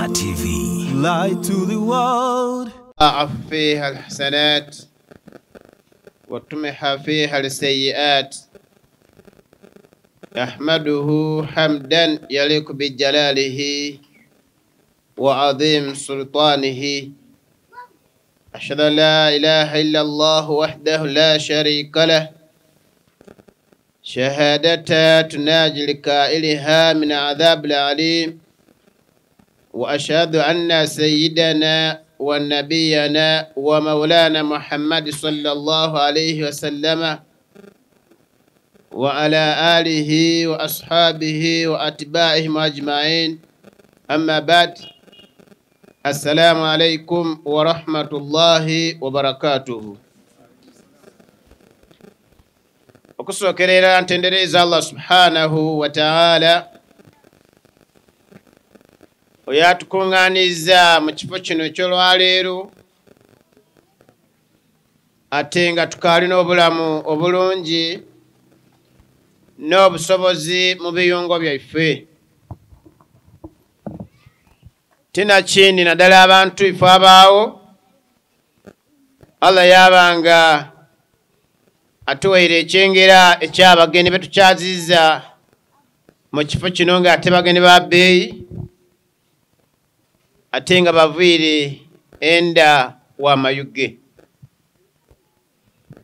Star TV. Light to the world. أعف فيها الحسنات وتمح فيها السيئات أحمده حمدا يليق بجلاله وعظيم سلطانه أشهد أن لا إله إلا الله وحده لا شريك له شهادة تناجي لكائلها من عذاب العليم وأشهد أن سيدنا ونبينا ومولانا محمد صلى الله عليه وسلم وعلى آله وأصحابه واتباعه أجمعين أما بعد السلام عليكم ورحمة الله وبركاته ان تندريز الله سبحانه وتعالى oyo atukuŋŋaanizza mu kifo kino ekyolwaleero ate nga tukaali n'obulamu obulungi n'obusobozi mu biyungo byaffe tinakindi naddala abantu ife abaawo allah yabanga atuwaire ekyengera eky'abagenyi betukyazizza mu kifo kino ng'ate bagenyi ba bbeeyi atenga bavire enda wa mayuge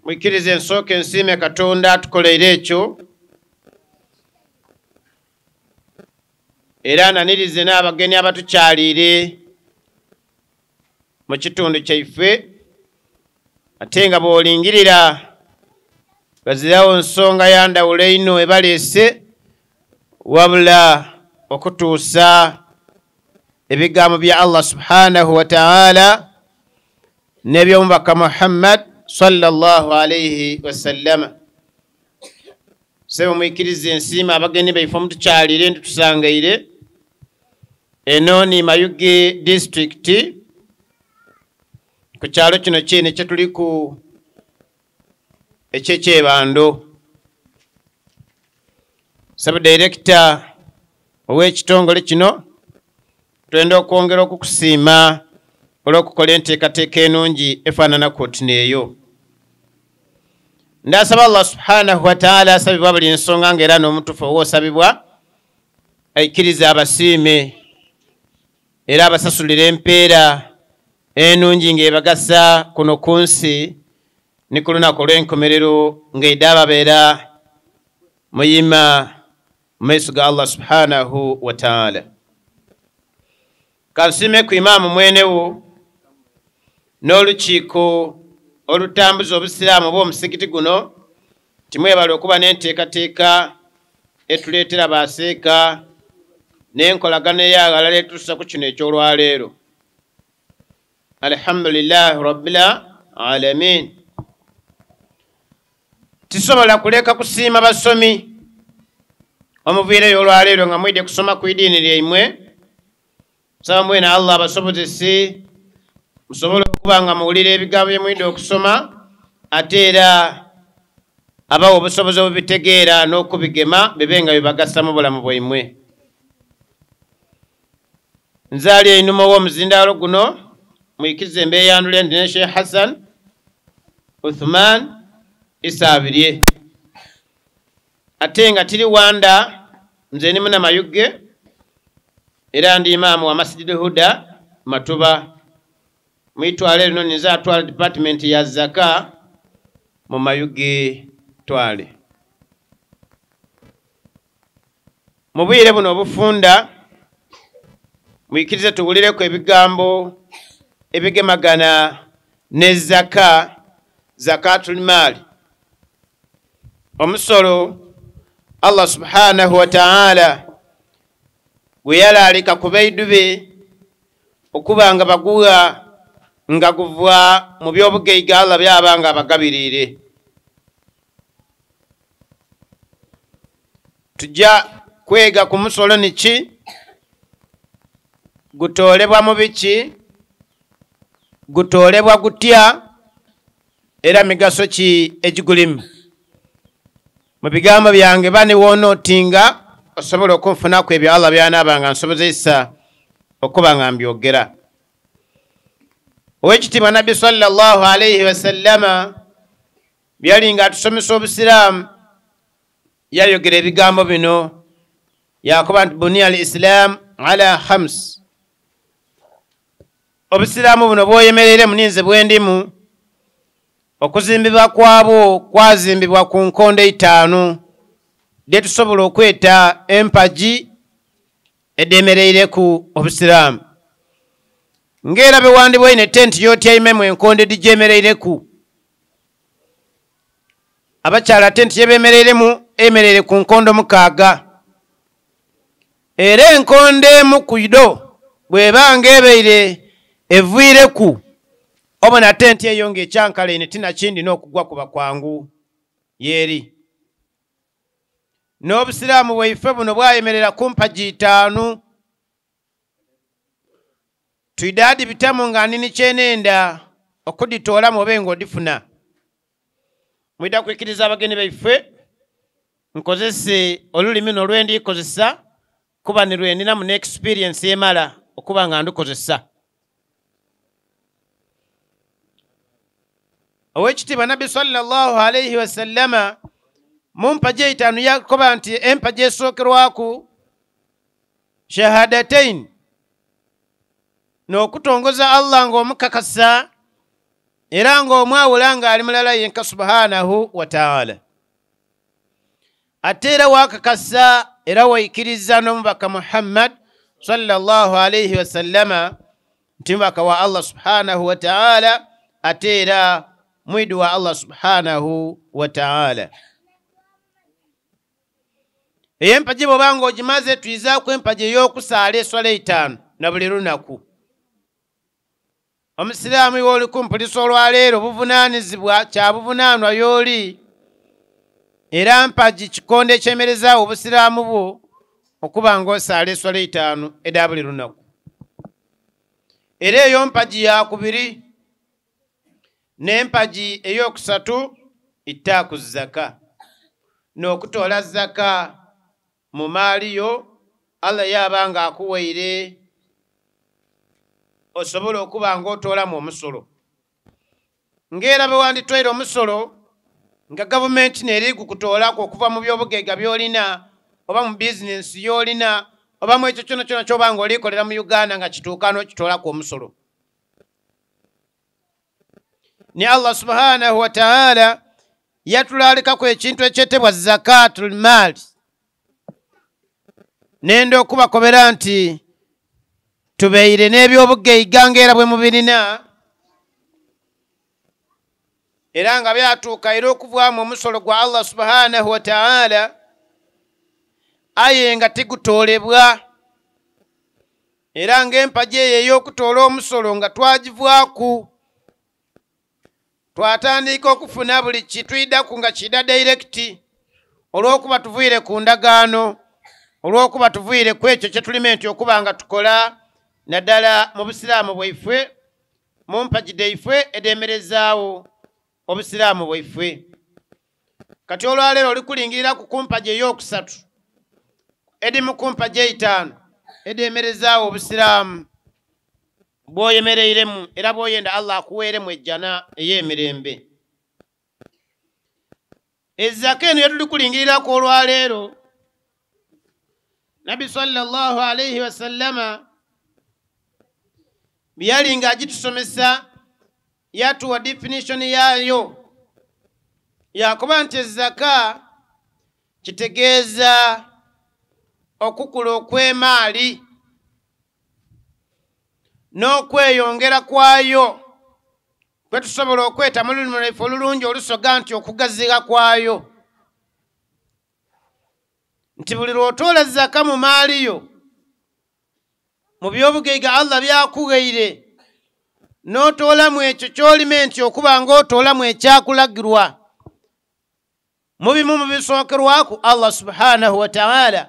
mwikirize nsoke nsime katonda tukolere ekyo era nanirize n'abageni abatukyaliire mu kitundu kyaife ate nga bwolingirira bazirawo nsonga yandawulo ino ebaleese wabula okutuusa ebigambo bya allah subhanahu wataala nebyomubaka muhammad salllahalaihi wasallama sebemwikiriza ensiima abagendi baife mutukyalire ntitusangaire eno ni mayuge district ku kyalo kino kyene kyetuliku ekyekyebando sabudairekita owekitongole kino tuenda okwongera okukusiima olw'okukola enteekateeka enungi efaanana kotineeyo ndasaba allah subhanahu wataala asabibwa buli nsonga ngaera n'omutufu owa osabibwa aikiriza abasiime era abasasulira empeera enungi ng'ebagasa kuno ku nsi ni ku lunaku olw'enkomerero ng'eidde ababeera muyima mu maiso ga allah subhanahu wataala kansime ku imaamu mwenewo n'olukiiko olutambuza obusiraamu oba omusigiti guno timwebala okuba n'enteekateeka etuleetera baseeka n'enkolagana ey'aghalala etutuusa ku kino ekyolwaleero alhamdulilahi rabbil alamin tisobola kuleka kusiima basomi omuviireyo olwaleero nga mwidye kusoma ku idiini lyaimwe Saba mwe na Allah basobote si musobole kubanga muulire ebigambo bye mwindo okusoma ateera abawo obusobozi obubitegeera n'okubigema bibe nga bibagasa mu bulamu bwaimwe nzaali einuma w'omuzindaalo guno muyikiriza embeera eyandula ndine sheikh hassan uthman isaabirye ate nga tiri wanda nze ni munamayugge era ndi imaamu wa masjid huda matuba muitwale lino nize atwala department ya zaka mu mayugi twale mu bwire buno obufunda muyikirize tuwulireku ebigambo ebigemagana ne zaka zakatulmaali omusolo allah subhanahu wa ta'ala gwe yalaalika ku baidu be okuba nga baguwa nga guvwa mu byobugaiga allah byaba nga abagabiriire tujja kwega ku musolo ni ki gutoolebwa mu biki gutoolebwa gutya era migaso ki egigulimu mu bigambo byange bani woona otinga osobola okunfunaku ebyo allah byanaaba nga nsobozesa okuba nga mbyogera owekitiibwa nabbi salllah alaihi wasallama byali nga atusomesa obusiraamu yayogera ebigambo bino yakuba nti buniya al isilaamu ala hams obusiraamu buno bwoyemereire muninze bwendimu okuzimbibwa kwabwo kwazimbibwa ku nkondo eitaanu lye tusobola okweta empagi edemereireku obusiraamu ngaera bewandibwa ine tenti yotyaimemu enkondo edigyemereireku abakyala tenti yebemereiremu eyemereire ku nkondo mukaaga era enkondo emu ku yido bwebanga ebaire evuireku obona tenti eyo ngaekyankala ine tinakindi n'okugwa kuba kwangu yeeri n'obusiraamu bwaife buno bwayemerera kumpa gitaanu twidaadi bitamu nga nini kyenenda okuditoolamu obe nga odifuna mwida kwikiriza abagene baife nkozese olulimi n'olwendikozesa kuba nilwendinamu neexperiensi emala okuba nga ndukozesa owekitiibwa nabbi sallallahu alaihi wasallama mumpaja eitaano yakoba nti empaja esookerwaku shahadatain n'okutongoza allah ng'omukakasa era ng'omwawula ng'ali mulala yenka subhanahu wa taala ate era wakakasa era waikiriza n'omubaka muhammad salllahu alaihi wasallama nti mubaka wa allah subhanahu wa taala ate era mwidi wa allah subhanahu wa taala ey'empagi bw'oba ng'ogimaze twyizaako empagi ey'okusaala eswala eitaano na buli lunaku omusiraamu iwe olikumpulisa olwaleero obuvunaanizibwa kya buvunaanwa y'oli era mpagi kikondo ekyemerezaawo obusiraamu bwo okuba ng'osaala eswala eitaano edda buli lunaku era eyo mpagi yakubiri n'empagi eyokusatu ittaaku zaka n'okutoola zaka no mu maali yo alla yaaba nga akuwaire osobole okuba nga otoolamu omusolo ng'era bwe wanditwaire omusolo nga gavumenti neri gukutoolaku okuva mu byobugeega by'olina oba mu bizinensi y'olina obamu ekyo kyona kyona kyoba nga olikolera mu uganda nga kituuka n'okitoolaku omusolo ne allah subhanahu wataala yatulalikaku ekintu ekyetebwa zakatul maali nenda okubakobera nti tubeire n'ebyobugeiga ngaera bwe mubirina era nga byatuuka era okuvaamu omusolo gwa allah subhanahu wataala aye nga tigutoolebwa era ngaempaja eyo ey'okutoola omusolo nga twagivwaku twatandika okufuna buli kitwidaku nga kida dairekiti olw'okuba tuviire ku ndagaano olwokuba tuviire ku ekyo kyetulime nti okuba nga tukola naddala mu busiraamu bwaifwe mu mpagide ifwe edemerezaawo obusiraamu bwaifwe kati olwaleero olikulingirira ku kumpaje ey'okusatu edimu kumpaje eitaano edemerezaawo obusiraamu bwoyemereiremu era bwoyenda allah akuweeremu ejjana ey'emirembe ezzaka eno yetulikulingirirako olwaleero nabbi sallallahu alaihi wasallama byali nga agitusomesa yatuwa definitioni yaayo yakuba nti ezaka kitegeeza okukula okw'emaali n'okweyongera kwayo kwe tusobola okweta mu lulimi lwaife olulungi olusoga nti okugaziga kwayo nti buli lwotoolazzaka mu maaliyo mu byobugeiga allah byakugaire n'otoolamu ekyo ky'olima nti okuba ngaotoolamu ekyakulagirwa mu bimu mu bisookerwaku allah subhanahu wataala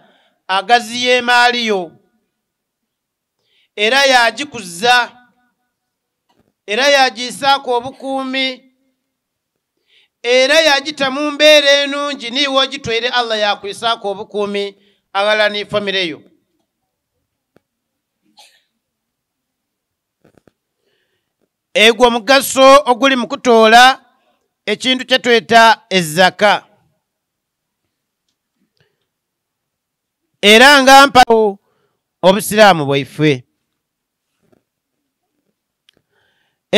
agaziya emaaliyo era yagikuzza era yagiisaako obukuumi ya era yagita mu mbeera enungi niiwe ogitwere allah yakwisaako obukuumi agala ni famire yo egwo mugaso oguli mu kutoola ekintu kye tweta ezzaka era nga mpao obusiraamu bwaife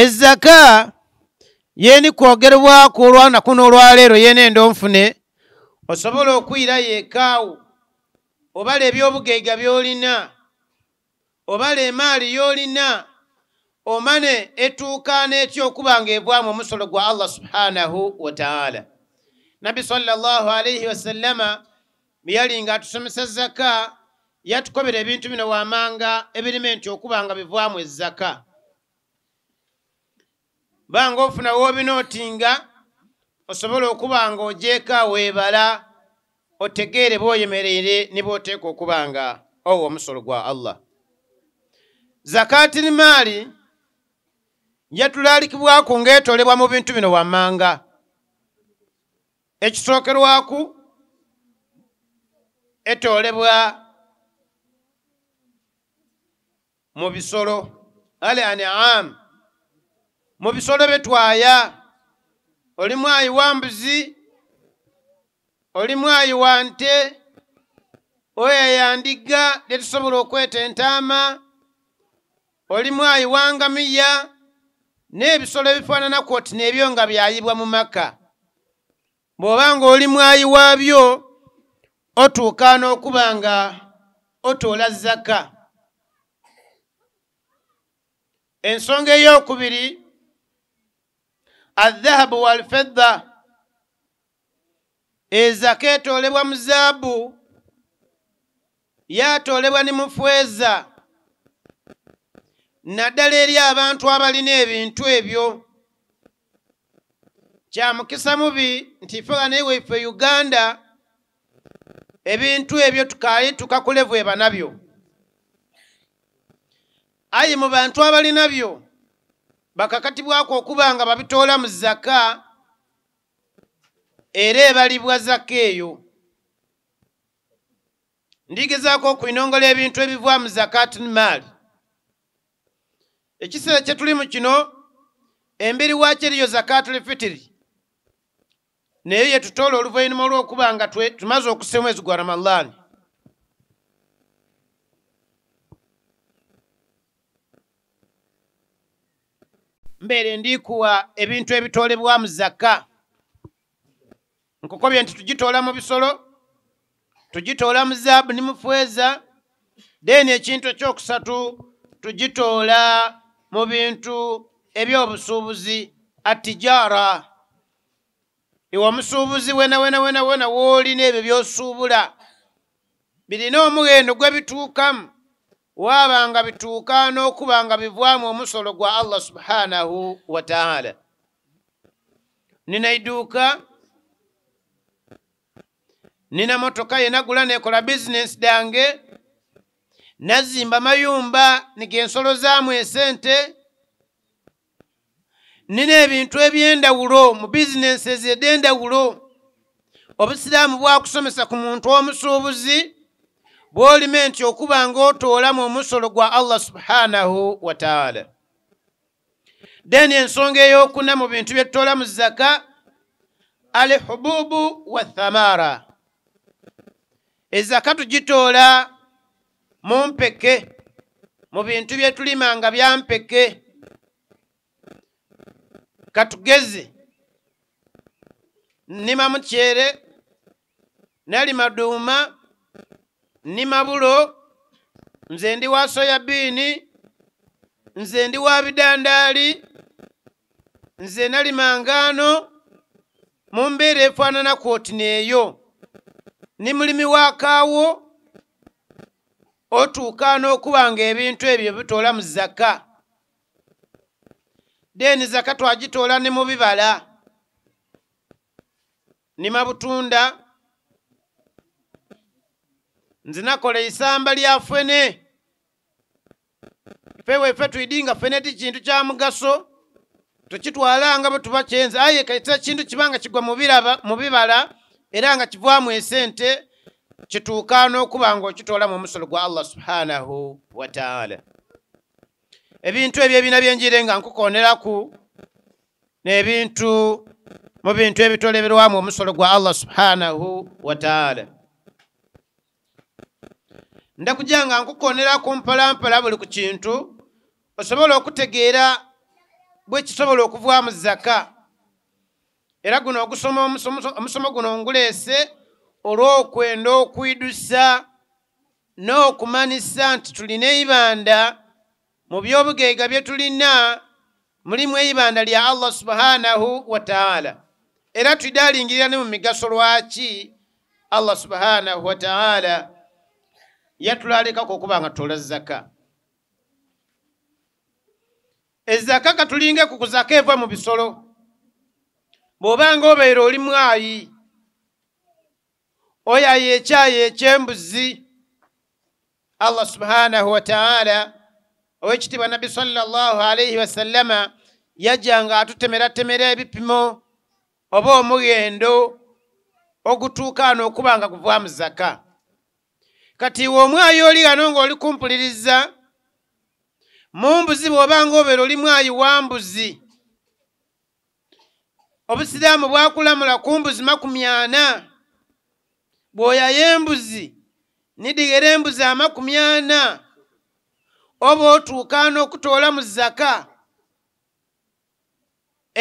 ezzaka yeni kwogerwako olwanaku n'olwaleero yeena endonfune osobola okwira yeekaawo obala ebyobugeiga byolina obala emaali yolina omane etuukana etya okuba nga ebwamu omusolo gwa allah subhanahu wataala nabbi salaalaihi wasalama beyali nga atusomesa zaka yatukobera ebintu bino wamanga ebirime nti okuba nga bivaamu ezaka banga ofuna woobina otinga osobole okuba nga ojeeka weebala otegeere bwoyemereire ne bwoteeka okuba nga owo omusolo gwa allah zakati limaali yatulalikibwaku ng'etolebwa mu bintu bino wammanga ekisookerwaku etolebwa mu bisolo al aniamu mu bisolo bye twaya olimu ayiwa mbuzi olimu ayiwa nte oyo eyandiga lye tusobola okweta entaama olimu ayiwa ngamiya n'ebisolo ebifaananaku oti n'ebyo nga byayibwa mu maka bw'oba nga oli mwayi waabyo otuuka n'okuba nga otoola zaka ensonga ey'okubiri alzahabu walfedha ezaka etolebwa mu zaabu yatolebwa ne mufweza naddala eri abantu abalina ebintu ebyo kyamukisa mubi nti fewaneiweife uganda ebintu ebyo tukali tukakulevu ebanabyo ayi mu bantu abalinabyo bakakatibwako okuba nga babitoola mu zaka era ebalibwa zaka eyo ndigezaako okuinongola ebintu ebivwa mu zakati nmaali ekiseera kye tuli mu kino emberi waaki eriyo zakati lefitiri naye yetutoola oluvannyuma olw'okuba nga tumaze okusemu ezigwa ramalaani mbeere ndiikuwa ebintu ebitolebwamu zakka nkukobye nti tugitoola mu bisolo tugitoola mu zaabu ne mufweza deni ekintu ekyokusatu tugitoola mu bintu ebyobusuubuzi atijaara ewa omusuubuzi wenawena wena wena wooli n'ebyo byosuubula birina omuwendo gwebituukamu wabanga bituuka n'okubanga bivaamu omusolo gwa allah subhanahu wataala nina iduuka nina motoka yenagula nekola bisinesi dange nazimba mayumba nigensolo zaamu esente nina ebintu ebyendawulo mu bisinesi ezi edendawulo obusiraamu bwakusomesa ku muntu omusuubuzi bwolime nti okuba ngaotoolamu omusolo gwa allah subhanahu wataala then ensonga eyokuna mu bintu byetutoola mu zaka al hububu wathamara ezaka tugitoola mu mpeke mu bintu byetulima nga byampeke katugeze nnima mukyere nalima duuma ni mabulo nze ndi wa soyabiini nze ndi wa bidandaali nze nalimangaano mu mbeera efaanana kooti neeyo ni mulimi wa kaawo otuukaana okuba nga ebintu ebyo bitoola mu zaka deni zaka twagitoola ne mu bibala ni mabutunda nze nakola eisamba lya fene ife weife twidinga fene ti kintu kya mugaso tukitwalanga bwe tuba kyenze aye kaite kintu kiba nga kigwa mu bibala era nga kivaamu esente kituuka n'okuba ng'okitoolamu omusolo gwa allah subhanahu wataala ebintu ebyo ebina byenjire nga nkukoneraku n'ebintu mu bintu ebitoleberwamu omusolo gwa allah subhanahu wataala ndakujja nga nkukonera ku mpalampala buli ku kintu osobola okutegeera bwe kisobola okuvaamu zaka era guno ogusoma omusomo guno nguleese olw'okwenda okwidusa n'okumanyisa nti tulina eibanda mu by'obugeega bye tulina mulimu eibanda lya allah subhanahu wataala era twidalingirira ne mu migaso lwaki allah subhanahu wataala yatulalekako okuba nga tola zaka ezaka katulinga ekukuzaka eva mu bisolo bw'obanga obeera oli mwayi oyo ayo ekyayo ekyembuzi allah subhanahu wataala owekitiibwa nabbi salllahu alaihi wasallama yajjanga atutemeratemera ebipimo oba omugendo ogutuukaana okuba nga guvaamu zaka kati w'omwayi oli gano ng'oli kumpuliriza mu mbuzi bw'obanga obeera oli mwayi wa mbuzi obusiraamu bwakulamula ku mbuzi makumi ana bw'oyaya embuzi nidigera embuzi amakumi ana oba otuukaana okutoola mu zaka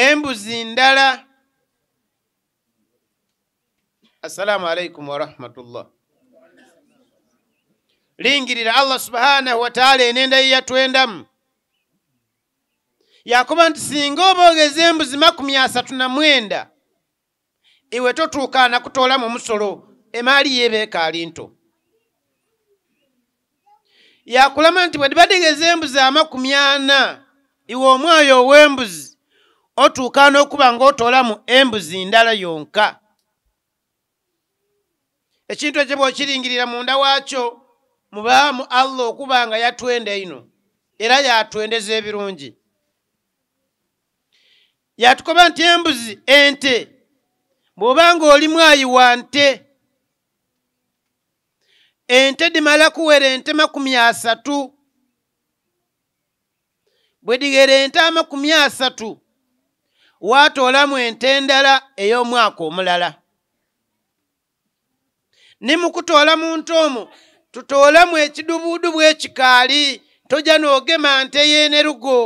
embuzi ndala assalaamu alaikum warahmatullah lingirira allah subhanahu wataala enenda yeyatwendamu yakuba nti singa obaogeza embuzi makumi asatu namwenda iwe totuukaana kutoolamu omusolo emaali yeebeekaali nto yakulama nti bwe dibadegeza embuzi amakumi ana iwe omwoyo ow'embuzi otuukaana okuba ngaotoolamu embuzi ndala yonka ekintu ekyo bwe okiringirira munda waakyo mubaamu allah okuba nga yatwenda ino era yatwendeza ebirungi yatukoba nti embuzi ente bw'obanga oli mwayi wa nte ente dimala kuwera ente makumi asatu bwe digera ente amakumi asatu watoolamu ente endala ey'omwaka omulala ne mukutoola mu nte omwo tutoolamu ekidubuudu bwekikaali tojja n'ogema nte yeenerugo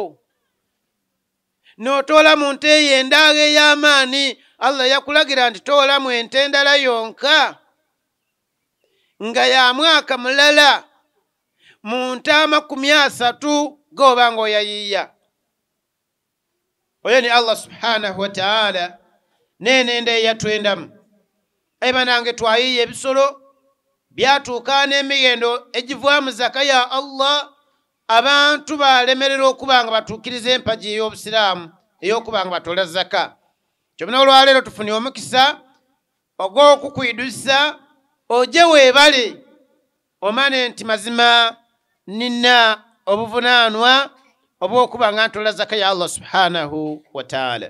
n'otoola mu nte eyo endaaga ey'amaani allah yakulagira nti toolamu ente endala yonka nga ya mwaka mulala mu nte amakumi asatu gooba nga oyayiiya oyo ni allah subhanahu wataala neenende eyatwendamu ayibanange twayiiya ebisolo byatuuka n'emiyendo egivaamu zakaya allah abantu balemerera okuba nga batuukiriza empagi ey'obusiraamu ey'okuba nga batoola zaka kyobuna olwaleero tufunire omukisa ogw'okukwidusa oje weebale omane nti mazima nina obuvunaanwa obw'okuba nga ntoola zaka ya allah subhanahu wataala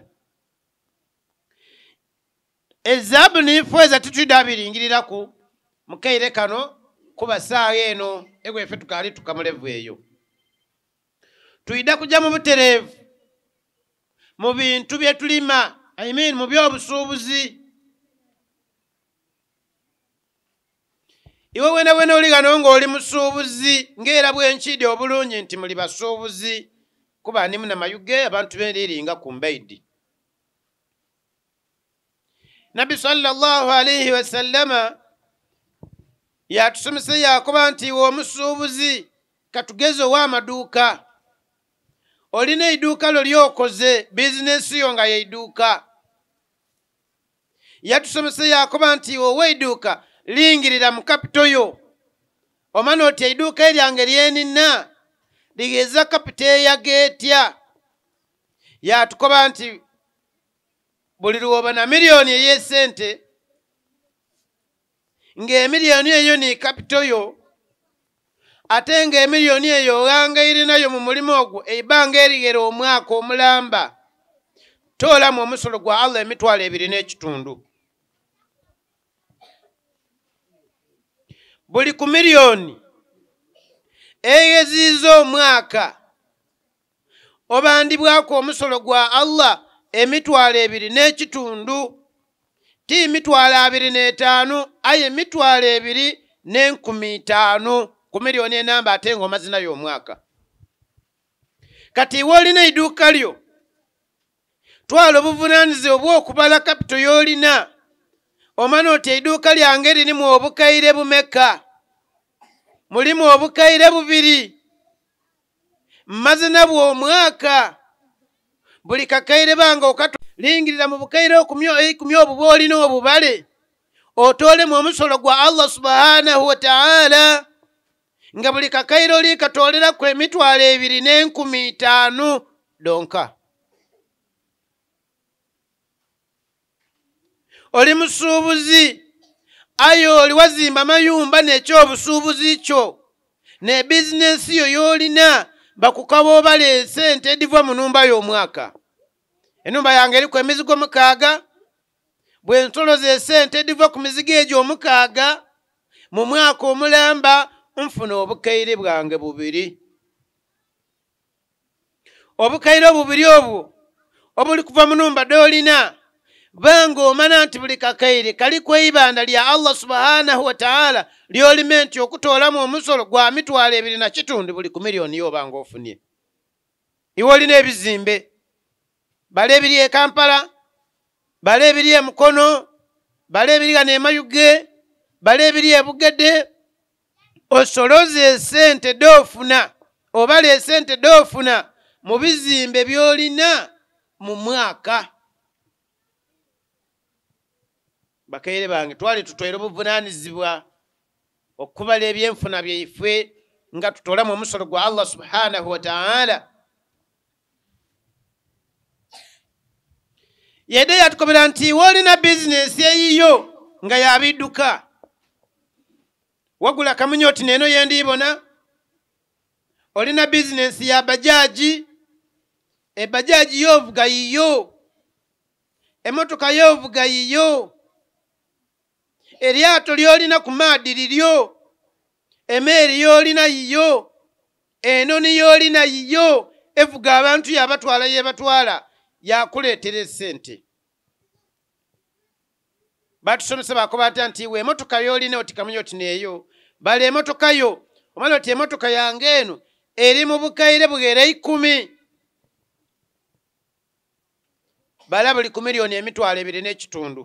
ezaabu n'ifo eza tituddabiringiriraku mukaire kano kuba saawa eno egwefe tukali tukamulevu eyo tuyida kujja mu butereevu mu bintu bye tulima imean mu byobusuubuzi iwe wena wena oli gano ng'oli musuubuzi ngaera bwenkiidi obulungi nti muli basuubuzi kuba ni munamayuge abantu beriringa ku mbaidi nabbi sallallahu alaihi wasallama yatusomesa yakoba nti iwe omusuubuzi katugeze ow'amaduuka olina eidduuka lyo lyokoze bizinesi yo nga yeidduuka yatusomesa yakoba nti iwe ow'eidduuka lingirira mu kapito yo omana oti eidduuka eryange lyenina ligeza kapito eyageetya yatukoba nti buli lwoba na miriyoni ey'esente ng'emiliyoni eyo ni kapito yo ate ng'emiliyoni eyo olanga erinayo mu mulimu ogwo ebbanga erigera omwaka omulamba toolamu omusolo gwa allah emitwalo ebiri n'ekitundu buli ku miliyoni eyeziiza omwaka obandibwako omusolo gwa allah emitwalo ebiri n'ekitundu ti emitwalo abiri n'etaano aye emitwalo ebiri n'enkumi itaano ku miriyoni enamba ate ng'omazinayo omwaka kati iwe olina eidduuka lyo twala obuvunaanyizibwa obw'okubala kapito y'olina omana oti eidduuka lyange ririmu obukaire bumeka mulimu obukaire bubiri mmazina bw'omwaka buli kakaire bange okat lingirira mu bukaire okumya eh, obuba olina obubale otoolemu omusolo gwa allah subhanahu wataala nga buli kakairo likatoolerako emitwalo ebiri n'enkumi itaanu donka oli musuubuzi aye oli wazimba amayumba nekyobusuubuzi kyo ne bizinensi yo yoolina bakukaba obaleese ente edivwa mu numba y'omwaka ennumba yange eriku emizigo mukaaga bwe ntoloza esente ediva ku mizigo egyo omukaaga mu mwaka omulamba nfuna obukaire bwange bubiri obukaire obubiri obwo obuli kuva mu numba dolina banga omana nti buli kakaire kali kweibanda lya allah subhanahu wataala lyolime nti okutoolamu omusolo gwa mitwalo ebiri nakitundu buli ku miriyoni yoobanga ofunye iwe olina ebizimbe bale ebiri e kampala bale ebiri e mukono bale ebiri gano emayuge bale ebiri ebugedde osoloze esente doofuna obala esente doofuna mu bizimbe byolina mu mwaka bakaire bange twali tutwaire obuvunanizibwa okubala ebyenfuna byaife nga tutoolamu omusolo gwa allah subhanahu wataala yedde yatukobera nti woolina bizinesi eyiyo nga yabidduka wagula kamunya oti neeno yendiibona olina bizinesi ya bajaaji ebajaaji yoovuga yiyo emmotoka yoovuga yiyo eryato lyolina ku maadi liryo emeeri yoolina yiyo enoni yoolina yiyo evuga abantu yabatwala yebatwala yakuleetera esente batusomesa bakobata nti we emotoka yolina otikamuyoti neyo bala emotoka yo omala oti emotoka yange eno eri mu bukaire bwera ikumi bala buli ku miliyoni emitwalo ebiri n'ekitundu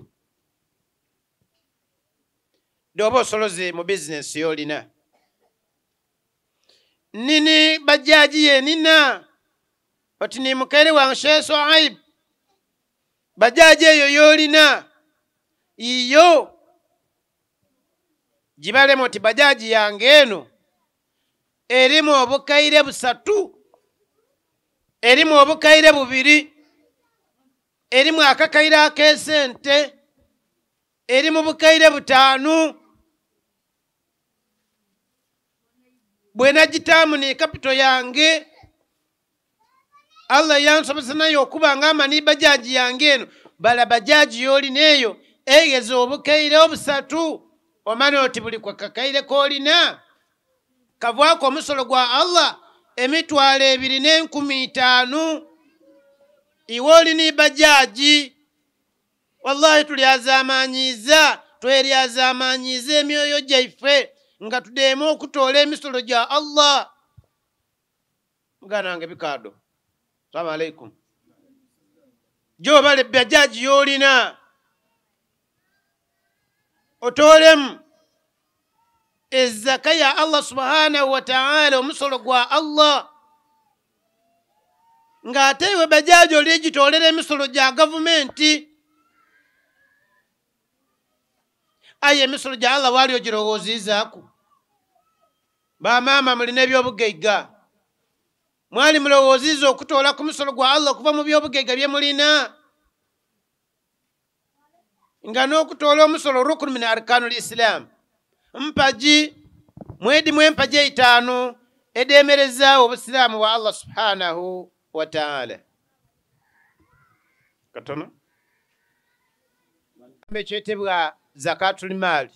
doba osoloze mu bizinesi yolina nini bajaji yenina oti nimukere wanshe soaib bajaja eyo yolina iyo gibalemu oti bajaji yange eno erimu obukaire busatu erimu obukaire bubiri erimu akakaire akesente erimu bukaire butaanu bwenagitaamu ne kapito yange allah yansomesana yokuba ngaamanyi bajaji yange eno bala bajaji yolina eyo eyeza obukaire obusatu omanya oti buli kwakakaire koolina kavwako omusolo gwa allah emitwalo ebiri n'enkumi itaanu iwe olina ibajaji e wallahi tulyazamanyiza tweryazamanyiza emyoyo gyaife nga tudeeme okutoola emisolo gya allah mugana wange bikaado salamu aleikum gyobala ebbajaji yolina otoolemu ezzaka ya allah subhanahu wataala omusolo gwa allah ng'ate iwe bajaji oli egitoolera emisolo gya gavumenti aye emisolo gya allah waali ogirowoozizaaku bamaama mulina ebyobugaiga mwali mulowoozizza okutoola ku musolo gwa allah okuva mu byobugega bye mulina nga n'okutoola omusolo rukunu min arkanu l isilaamu mpagi mwedimu empagi eitaanu edemerezaawo obusiraamu bwa allah subhanahu wataala katono ekyetebwa zakatulimaali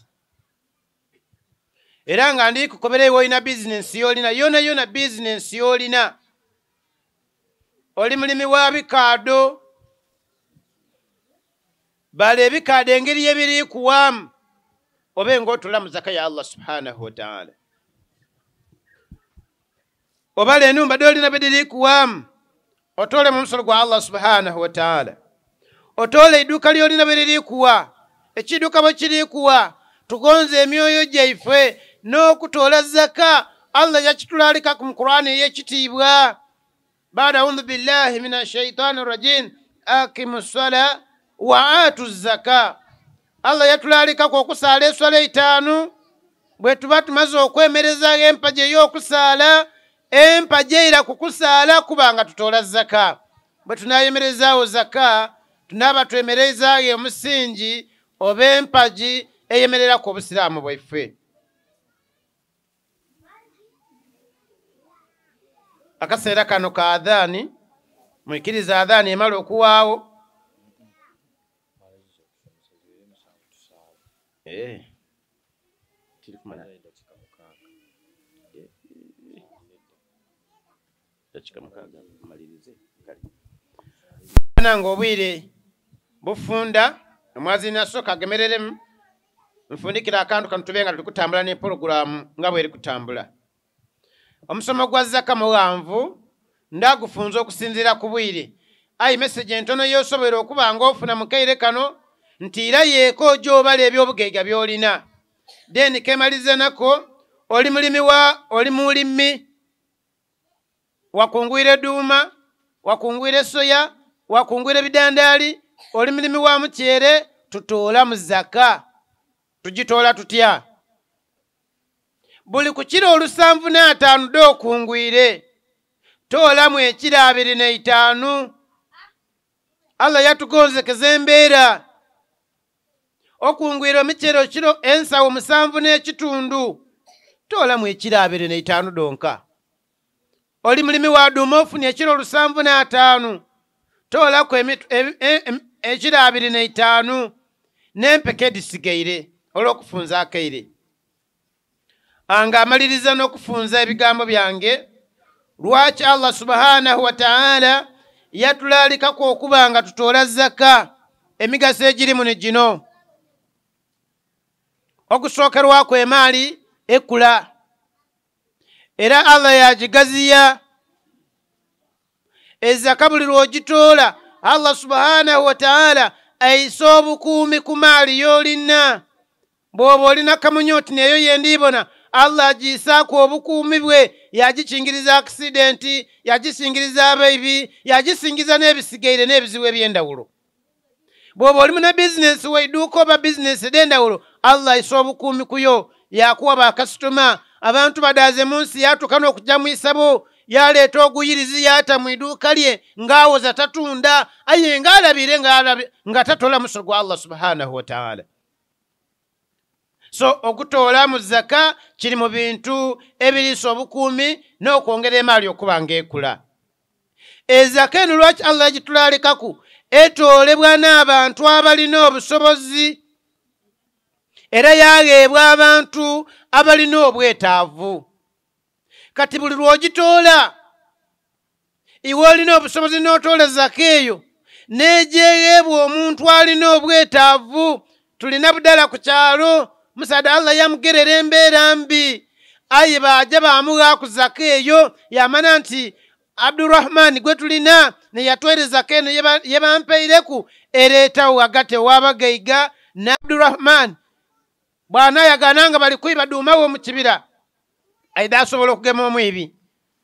era nga ndi kukobereewo olina bizinensi yoolina yoona yoona bizinensi yoolina oli mulimi wa bikaado bala ebikaado engeri yebiri kuwamu oba enga otula muzaka ya allah subhanahu wataala oba lenumba de olina bediri kuwamu otoole mu musolo gwa allah subhanahu wataala otoola eduuka lyolina beriri kuwa ekiduuka bwe kiri kuwa tugonze emyoyo gyaife n'okutoola zaka allah yakitulalikaku mu kurwana ey'ekitiibwa baada ya audhu billahi min ashaitani rajim akimu sala wa atu zaka allah yatulalikaku okusaala eswala eitaanu bwe tuba tumaze okwemereza empaja ey'okusaala empaja eira kukusaala kubanga tutoola zaka bwe tunayemerezaawo zaka tunaaba twemereizaawo omusingi oba empaji eyemereraku obusiraamu bwaiffe akaseera kano ka adhaani mwikiriza adhaani emala okuwaawo eh. nanga obwire bufunda omwazinasooka agemereremu nfundikira akantu kano tube nga tuli kutambula ne porogulaamu nga bweri kutambula omusomo gwa zaka muwanvu ndagufunza okusinziira ku bwire ayi meseji entono y'osobole okuba ngaofuna mukaire kano nti era yeeko gyobala ebyobugeiga by'olina then kemalize nako oli mulimi wa oli mulimi wakungwire duuma wakungwire soya wakungwire bidandaali oli mulimi wa mutyere tutoola mu zaka tugitoola tutya buli kukira olusanvu n'ataano dookungwire toolamu ekira abiri n'eitaanu allah yatugonzekeza embeera okungwira omukyero kiro ensawo musanvu n'ekitundu toolamu ekira abiri n'eitaanu donka oli mulimi wa duma ofuna ekiro olusanvu n'ataanu toolaku ekira abiri n'eitaanu n'empeka edisigaire olw'okufunza akaire Ah, ng'amaliriza n'okufunza ebigambo byange lwaki allah subhanahu wataala yatulalikaku okuba nga tutoola zaka emigaso egirimu ne gino okusookerwaku emaali ekula era allah yagigaziya ezaka buli lwogitoola allah subhanahu wataala ayisa obukuumi ku maali yoolina bw'oba olina kamunyooti neyo yendiibona allah agiisaako obukuumi bwe yagikingiriza akisidenti yagisingiriza abaibi yagisingiriza n'ebisigaire n'ebizibu ebyendawulo bw'oba olimu ne bizinesi weiduuka oba bizinesi edendawulo allah ayisa obukuumi kuyo yakuwa bakasituma abantu badaaze mu nsi yatuuka n'okujja mu isabo yaleeta oguyirizi yata mu iduuka lye ng'awoza tatunda aye ng'alabire ng'alabire nga tatola musolo gwa allah subhanahu wataala so okutoola mu zaka kiri mu bintu ebiriisa obukuumi n'okwongera emaali okuba ngaekula ezaka eno lwaki allah gitulalekaku etoolebwa n'abantu abalina obusobozi era yaweebwa abantu abalina obwetaavu kati buli lwogitoola iwe olina obusobozi n'otoola zaka eyo n'egyeyeebwa omuntu alina obwetaavu tulina budala ku kyalo musajja allah yamukerera embeera mbi aye bajja bamugakuzako eyo yamana nti abdurahmani gwe tulina neyatwerezako eno yebampeireku ereetawo agati owabagaiga ne abdurahmani bwana yagananga bali kwiba dumawo mu kibira aida asobola okugema omwibi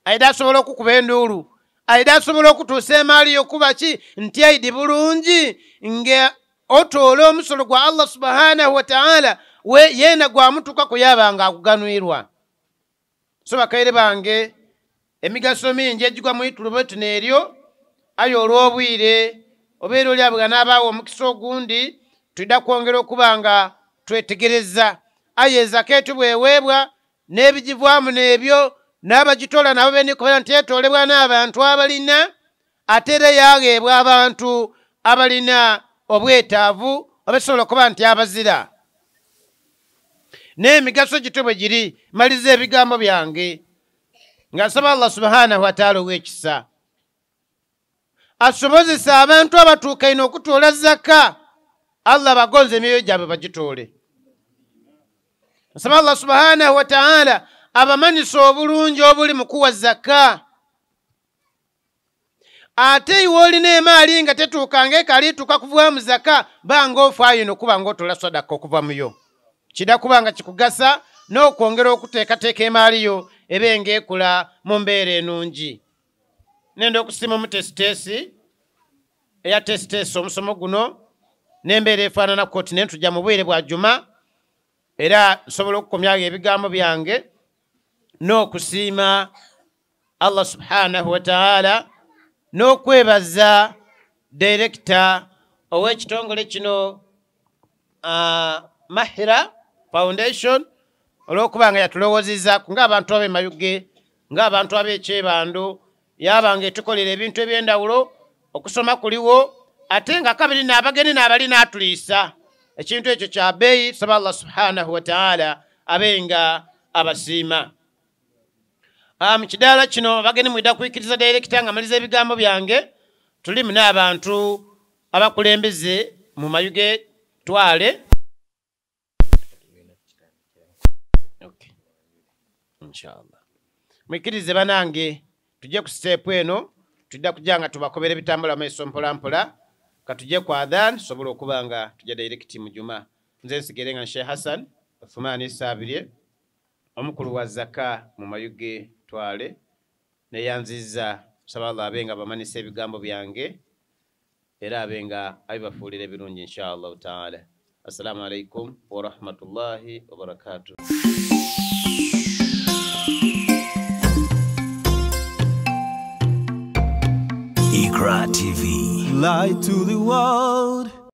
aida asobola okukuba enduulu aida asobola okutuusa emaali yokuba ki nti aidi bulungi nga otoola omusolo gwa allah subhanahu wataala yeena gwamutuka kuyaba nga akuganwirwa so bakaire bange emigaso mingi egigwa muitulubetino eryo aye olwobwire oba era oliabwe ganabaawo omukisa ogundi twida kwongera okuba nga twetegereza aye ezaketi bweweebwa n'ebigivwamu n'ebyo n'abagitola nabo benikubera nti yetolebwa n'abantu abalina ate era yaweebwa abantu abalina obwetaavu obasobola okuba nti abazira n'emigaso gito bwe giri maliza ebigambo byange nga nsaba allah subhanahu wataala ow'ekisa asobozesa abantu abatuukaine okutoola zakka allah bagonza emyoyo gyabwe bagitoole nsaba allah subhanahu wataala abamanyisa obulungi obuli mu kuwa zakka ate iwe olina emaali nga tetuukanga ekali tuuka kuvaamu zakka bangaofaayo nokuba ngaotoola sadaka okuva muyo kijja kuba nga kikugasa n'okwongera okuteekateeka emaali yo eba ngaekula mu mbeera enungi nenda okusima omutesiteesi eya tesiteesi omusomo guno n'embeera efaanana kooti ne ntujja mu bwire bwa juma era nsobola okukomyayo ebigambo byange n'okusiima allah subhanahu wataala n'okwebaza direkita ow'ekitongole kino ah, mahira foundation olwokubanga yatulowoozezza ngaabantu abemayuge ngaabantu abekyebando yabanga etukolera ebintu ebyendawulo okusoma kuliwo ate nga kabiri nabagene nabali natuliisa ekintu ekyo kyabeeyi saba allah subhanahu wataala abenga abasiima mukidaala kino bagene mwida kwikiriza dairekita nga maliza ebigambo byange tulimu n'abantu abakulembeze mu mayuge twale inshallah mwikirize banange tujje ku siteepu eno tujja kujja nga tubakobera ebitambula amaiso mpolampola katujje ku adhan tusobole okuba nga tujja dairekiti mu juma nze nsigere nga nshekh hassan othumani esaabirye omukulu wa zaka mu mayuge twale neyanziza nsaba allah abe nga bamanyisa ebigambo byange era abe nga abibafuulira ebirungi inshallahu taala assalamu alaikum warahmatullahi wabarakatuh Lie TV. to the world.